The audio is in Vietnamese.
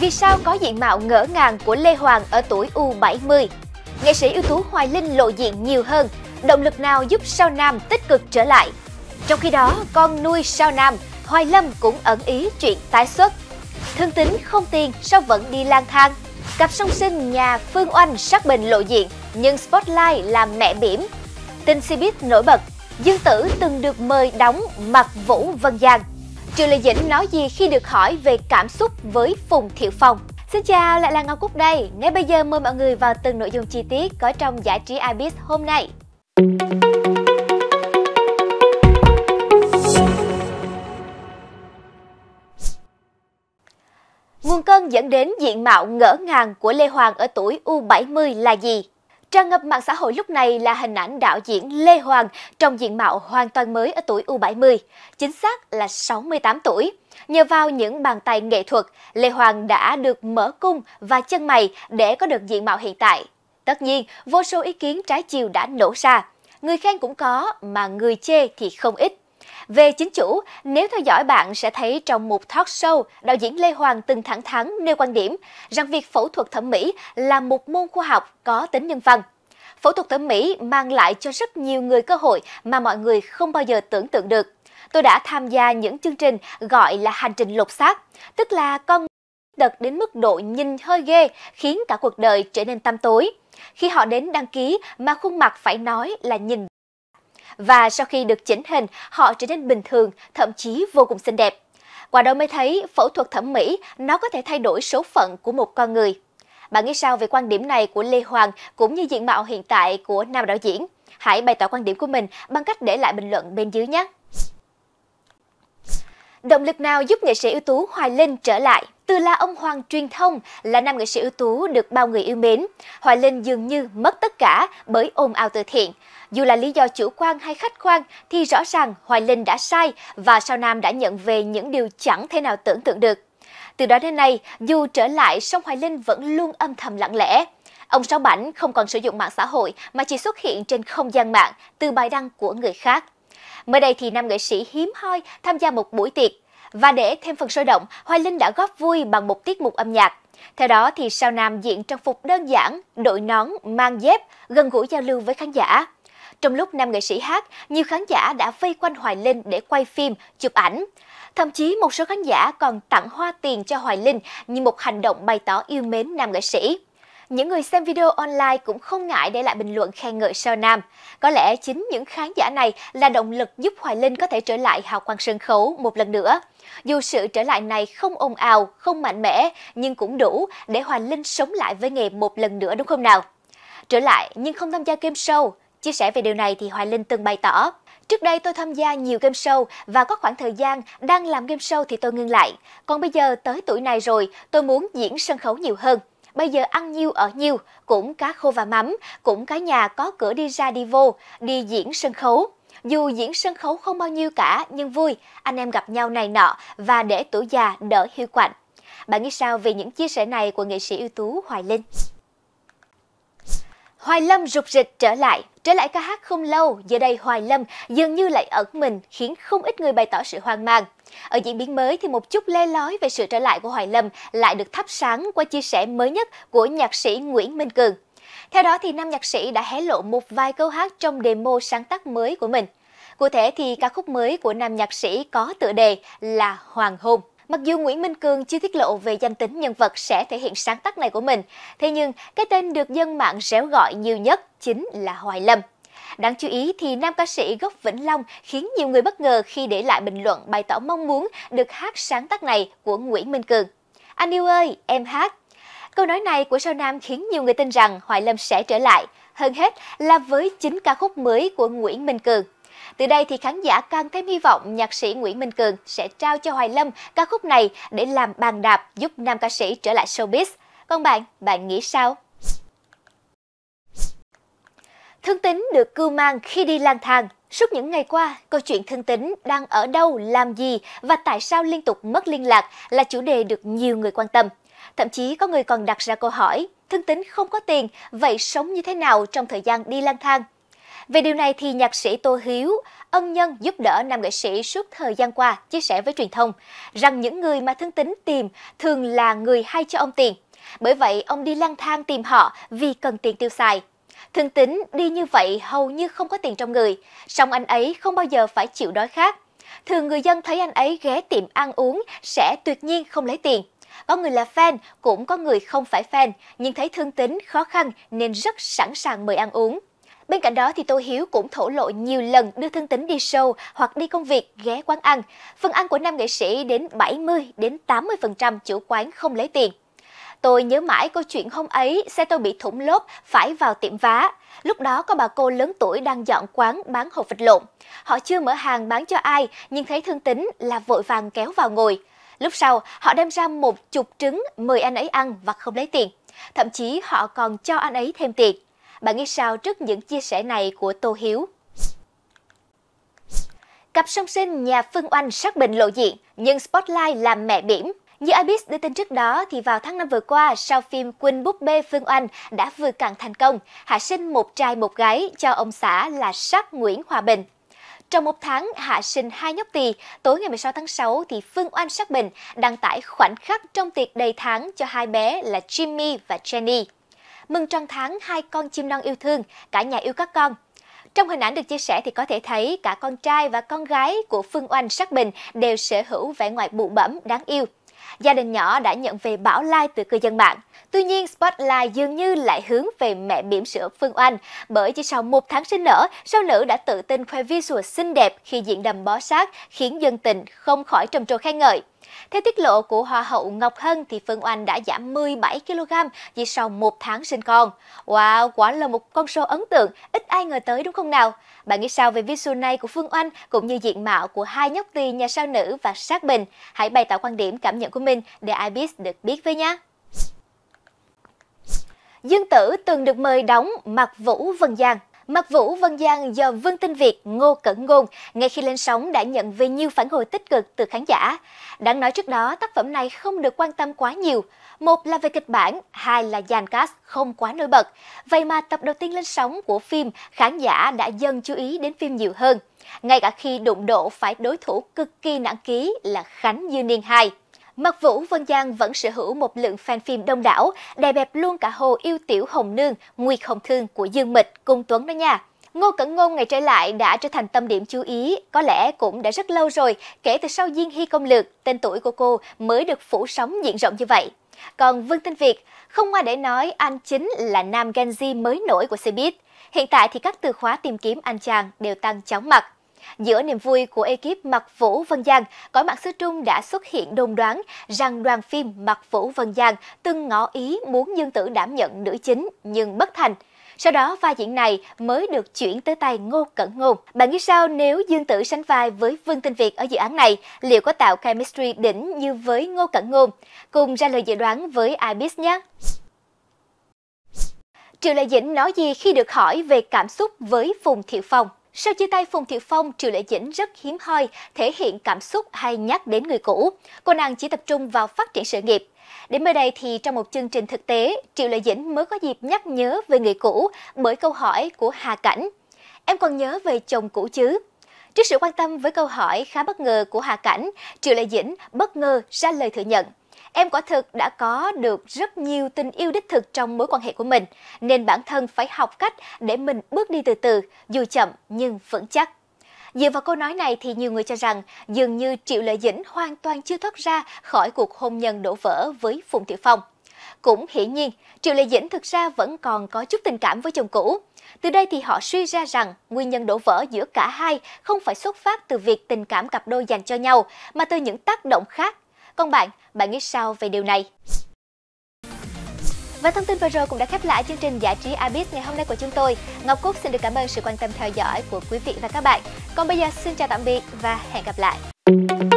Vì sao có diện mạo ngỡ ngàng của Lê Hoàng ở tuổi U70? Nghệ sĩ ưu tú Hoài Linh lộ diện nhiều hơn, động lực nào giúp sao Nam tích cực trở lại? Trong khi đó, con nuôi sao Nam, Hoài Lâm cũng ẩn ý chuyện tái xuất. Thương tính không tiền sao vẫn đi lang thang? Cặp song sinh nhà Phương Oanh sắc bình lộ diện, nhưng Spotlight làm mẹ bỉm. Tin si biết nổi bật, Dương Tử từng được mời đóng mặt Vũ Vân Giang. Triệu Lệ Dĩnh nói gì khi được hỏi về cảm xúc với Phùng Thiệu Phong? Xin chào, lại là Ngọc Cúc đây. Ngay bây giờ mời mọi người vào từng nội dung chi tiết có trong giải trí IBIS hôm nay. Nguồn cơn dẫn đến diện mạo ngỡ ngàng của Lê Hoàng ở tuổi U70 là gì? Tràn ngập mạng xã hội lúc này là hình ảnh đạo diễn Lê Hoàng trong diện mạo hoàn toàn mới ở tuổi U70, chính xác là 68 tuổi. Nhờ vào những bàn tay nghệ thuật, Lê Hoàng đã được mở cung và chân mày để có được diện mạo hiện tại. Tất nhiên, vô số ý kiến trái chiều đã nổ ra. Người khen cũng có, mà người chê thì không ít. Về chính chủ, nếu theo dõi bạn sẽ thấy trong một talk show, đạo diễn Lê Hoàng từng thẳng thắn nêu quan điểm rằng việc phẫu thuật thẩm mỹ là một môn khoa học có tính nhân văn. Phẫu thuật thẩm mỹ mang lại cho rất nhiều người cơ hội mà mọi người không bao giờ tưởng tượng được. Tôi đã tham gia những chương trình gọi là hành trình lột xác, tức là con đợt đến mức độ nhìn hơi ghê khiến cả cuộc đời trở nên tăm tối. Khi họ đến đăng ký mà khuôn mặt phải nói là nhìn và sau khi được chỉnh hình, họ trở nên bình thường, thậm chí vô cùng xinh đẹp. Qua đó mới thấy phẫu thuật thẩm mỹ nó có thể thay đổi số phận của một con người. Bạn nghĩ sao về quan điểm này của Lê Hoàng cũng như diện mạo hiện tại của nam đạo diễn? Hãy bày tỏ quan điểm của mình bằng cách để lại bình luận bên dưới nhé! Động lực nào giúp nghệ sĩ ưu tú Hoài Linh trở lại? Từ là ông Hoàng truyền thông là nam nghệ sĩ ưu tú được bao người yêu mến, Hoài Linh dường như mất tất cả bởi ồn ào từ thiện. Dù là lý do chủ quan hay khách quan thì rõ ràng Hoài Linh đã sai và sao Nam đã nhận về những điều chẳng thể nào tưởng tượng được. Từ đó đến nay, dù trở lại, song Hoài Linh vẫn luôn âm thầm lặng lẽ. Ông Sáu Bảnh không còn sử dụng mạng xã hội mà chỉ xuất hiện trên không gian mạng từ bài đăng của người khác. Mới đây thì nam nghệ sĩ hiếm hoi tham gia một buổi tiệc. Và để thêm phần sôi động, Hoài Linh đã góp vui bằng một tiết mục âm nhạc. Theo đó thì sao nam diện trang phục đơn giản, đội nón, mang dép, gần gũi giao lưu với khán giả. Trong lúc nam nghệ sĩ hát, nhiều khán giả đã vây quanh Hoài Linh để quay phim, chụp ảnh. Thậm chí một số khán giả còn tặng hoa tiền cho Hoài Linh như một hành động bày tỏ yêu mến nam nghệ sĩ những người xem video online cũng không ngại để lại bình luận khen ngợi sao Nam. Có lẽ chính những khán giả này là động lực giúp Hoài Linh có thể trở lại hào quang sân khấu một lần nữa. Dù sự trở lại này không ồn ào, không mạnh mẽ, nhưng cũng đủ để Hoài Linh sống lại với nghề một lần nữa đúng không nào? Trở lại nhưng không tham gia game show, Chia sẻ về điều này thì Hoài Linh từng bày tỏ. Trước đây tôi tham gia nhiều game show và có khoảng thời gian đang làm game show thì tôi ngưng lại. Còn bây giờ tới tuổi này rồi, tôi muốn diễn sân khấu nhiều hơn. Bây giờ ăn nhiêu ở nhiêu, cũng cá khô và mắm, cũng cái nhà có cửa đi ra đi vô, đi diễn sân khấu. Dù diễn sân khấu không bao nhiêu cả, nhưng vui, anh em gặp nhau này nọ và để tuổi già đỡ hiu quạnh. Bạn nghĩ sao về những chia sẻ này của nghệ sĩ ưu tú Hoài Linh? Hoài Lâm rục rịch trở lại. Trở lại ca hát không lâu, giờ đây Hoài Lâm dường như lại ẩn mình khiến không ít người bày tỏ sự hoang mang. Ở diễn biến mới thì một chút le lói về sự trở lại của Hoài Lâm lại được thắp sáng qua chia sẻ mới nhất của nhạc sĩ Nguyễn Minh Cường. Theo đó thì nam nhạc sĩ đã hé lộ một vài câu hát trong demo sáng tác mới của mình. Cụ thể thì ca khúc mới của nam nhạc sĩ có tựa đề là Hoàng Hôn. Mặc dù Nguyễn Minh Cương chưa tiết lộ về danh tính nhân vật sẽ thể hiện sáng tác này của mình, thế nhưng cái tên được dân mạng réo gọi nhiều nhất chính là Hoài Lâm. Đáng chú ý thì nam ca sĩ gốc Vĩnh Long khiến nhiều người bất ngờ khi để lại bình luận bày tỏ mong muốn được hát sáng tác này của Nguyễn Minh Cường. Anh yêu ơi, em hát. Câu nói này của sao nam khiến nhiều người tin rằng Hoài Lâm sẽ trở lại, hơn hết là với chính ca khúc mới của Nguyễn Minh Cường. Từ đây thì khán giả càng thêm hy vọng nhạc sĩ Nguyễn Minh Cường sẽ trao cho Hoài Lâm ca khúc này để làm bàn đạp giúp nam ca sĩ trở lại showbiz. Còn bạn, bạn nghĩ sao? Thương tính được cưu mang khi đi lang thang. Suốt những ngày qua, câu chuyện thương tính đang ở đâu, làm gì và tại sao liên tục mất liên lạc là chủ đề được nhiều người quan tâm. Thậm chí có người còn đặt ra câu hỏi, thương tính không có tiền, vậy sống như thế nào trong thời gian đi lang thang? Về điều này thì nhạc sĩ Tô Hiếu, ân nhân giúp đỡ nam nghệ sĩ suốt thời gian qua chia sẻ với truyền thông rằng những người mà Thương Tính tìm thường là người hay cho ông tiền. Bởi vậy ông đi lang thang tìm họ vì cần tiền tiêu xài. Thương Tính đi như vậy hầu như không có tiền trong người, song anh ấy không bao giờ phải chịu đói khát. Thường người dân thấy anh ấy ghé tiệm ăn uống sẽ tuyệt nhiên không lấy tiền. Có người là fan, cũng có người không phải fan, nhưng thấy thương tính khó khăn nên rất sẵn sàng mời ăn uống. Bên cạnh đó thì Tô Hiếu cũng thổ lộ nhiều lần đưa thương tính đi show hoặc đi công việc ghé quán ăn. Phần ăn của nam nghệ sĩ đến 70 đến 80% chủ quán không lấy tiền. Tôi nhớ mãi câu chuyện hôm ấy, xe tôi bị thủng lốp, phải vào tiệm vá. Lúc đó có bà cô lớn tuổi đang dọn quán bán hộp vịt lộn. Họ chưa mở hàng bán cho ai, nhưng thấy thương tính là vội vàng kéo vào ngồi. Lúc sau, họ đem ra một chục trứng mời anh ấy ăn và không lấy tiền. Thậm chí họ còn cho anh ấy thêm tiền. Bạn nghĩ sao trước những chia sẻ này của Tô Hiếu? Cặp song sinh nhà Phương Oanh xác bình lộ diện, nhưng Spotlight làm mẹ bỉm. Như Abis đưa tin trước đó thì vào tháng 5 vừa qua, sau phim Quỳnh Búp Bê Phương Oanh đã vừa càng thành công, hạ sinh một trai một gái cho ông xã là Sắc Nguyễn Hòa Bình. Trong một tháng hạ sinh hai nhóc tỳ, tối ngày 16 tháng 6 thì Phương Oanh Sắc Bình đăng tải khoảnh khắc trong tiệc đầy tháng cho hai bé là Jimmy và Jenny mừng tròn tháng hai con chim non yêu thương, cả nhà yêu các con. Trong hình ảnh được chia sẻ thì có thể thấy cả con trai và con gái của Phương Oanh Sắc Bình đều sở hữu vẻ ngoài bụ bẩm đáng yêu. Gia đình nhỏ đã nhận về bão lai từ cư dân mạng. Tuy nhiên, Spotlight dường như lại hướng về mẹ bỉm sữa Phương Oanh bởi chỉ sau một tháng sinh nở, sao nữ đã tự tin khoe visual xinh đẹp khi diện đầm bó sát khiến dân tình không khỏi trầm trồ khen ngợi. Theo tiết lộ của Hoa hậu Ngọc Hân thì Phương Oanh đã giảm 17 kg chỉ sau một tháng sinh con. Wow, quả là một con số ấn tượng, ít ai ngờ tới đúng không nào? Bạn nghĩ sao về visual này của Phương Oanh cũng như diện mạo của hai nhóc tỳ nhà sao nữ và Sát Bình? Hãy bày tỏ quan điểm cảm nhận của mình để Ibis được biết với nhé. Dương Tử từng được mời đóng Mạc Vũ Vân Giang Mặt Vũ Vân Giang do Vương Tinh Việt, Ngô Cẩn Ngôn ngay khi lên sóng đã nhận về nhiều phản hồi tích cực từ khán giả. Đáng nói trước đó, tác phẩm này không được quan tâm quá nhiều. Một là về kịch bản, hai là dàn cast không quá nổi bật. Vậy mà tập đầu tiên lên sóng của phim, khán giả đã dần chú ý đến phim nhiều hơn. Ngay cả khi đụng độ phải đối thủ cực kỳ nặng ký là Khánh Dư Niên 2. Mặc Vũ Vân Giang vẫn sở hữu một lượng fan phim đông đảo, đè bẹp luôn cả hồ yêu tiểu Hồng Nương, nguy không Thương của Dương Mịch, Cung Tuấn đó nha. Ngô Cẩn Ngôn ngày trở lại đã trở thành tâm điểm chú ý, có lẽ cũng đã rất lâu rồi, kể từ sau Diên Hy Công Lược, tên tuổi của cô mới được phủ sóng diện rộng như vậy. Còn Vương Thanh Việt, không ai để nói anh chính là nam Genji mới nổi của Cbiz. Hiện tại thì các từ khóa tìm kiếm anh chàng đều tăng chóng mặt. Giữa niềm vui của ekip Mặc Vũ Vân Giang, cõi mạng xứ Trung đã xuất hiện đồn đoán rằng đoàn phim Mặc Vũ Vân Giang từng ngỏ ý muốn Dương Tử đảm nhận nữ chính nhưng bất thành. Sau đó vai diễn này mới được chuyển tới tay Ngô Cẩn Ngôn. Bạn nghĩ sao nếu Dương Tử sánh vai với Vương Tinh Việt ở dự án này, liệu có tạo chemistry đỉnh như với Ngô Cẩn Ngôn? Cùng ra lời dự đoán với Ibis nhé! Triệu Lệ Dĩnh nói gì khi được hỏi về cảm xúc với Phùng Thiệu Phong? Sau chia tay Phùng Thị Phong, Triệu Lệ Dĩnh rất hiếm hoi thể hiện cảm xúc hay nhắc đến người cũ. Cô nàng chỉ tập trung vào phát triển sự nghiệp. Đến mới đây thì trong một chương trình thực tế, Triệu Lệ Dĩnh mới có dịp nhắc nhớ về người cũ bởi câu hỏi của Hà Cảnh. Em còn nhớ về chồng cũ chứ? Trước sự quan tâm với câu hỏi khá bất ngờ của Hà Cảnh, Triệu Lệ Dĩnh bất ngờ ra lời thừa nhận Em quả thực đã có được rất nhiều tình yêu đích thực trong mối quan hệ của mình, nên bản thân phải học cách để mình bước đi từ từ, dù chậm nhưng vững chắc. Dựa vào câu nói này thì nhiều người cho rằng dường như Triệu Lệ Dĩnh hoàn toàn chưa thoát ra khỏi cuộc hôn nhân đổ vỡ với Phùng Tiểu Phong. Cũng hiển nhiên, Triệu Lệ Dĩnh thực ra vẫn còn có chút tình cảm với chồng cũ. Từ đây thì họ suy ra rằng nguyên nhân đổ vỡ giữa cả hai không phải xuất phát từ việc tình cảm cặp đôi dành cho nhau, mà từ những tác động khác còn bạn, bạn nghĩ sao về điều này? Và thông tin vừa rồi cũng đã khép lại chương trình giải trí Abis ngày hôm nay của chúng tôi. Ngọc Cúc xin được cảm ơn sự quan tâm theo dõi của quý vị và các bạn. Còn bây giờ xin chào tạm biệt và hẹn gặp lại.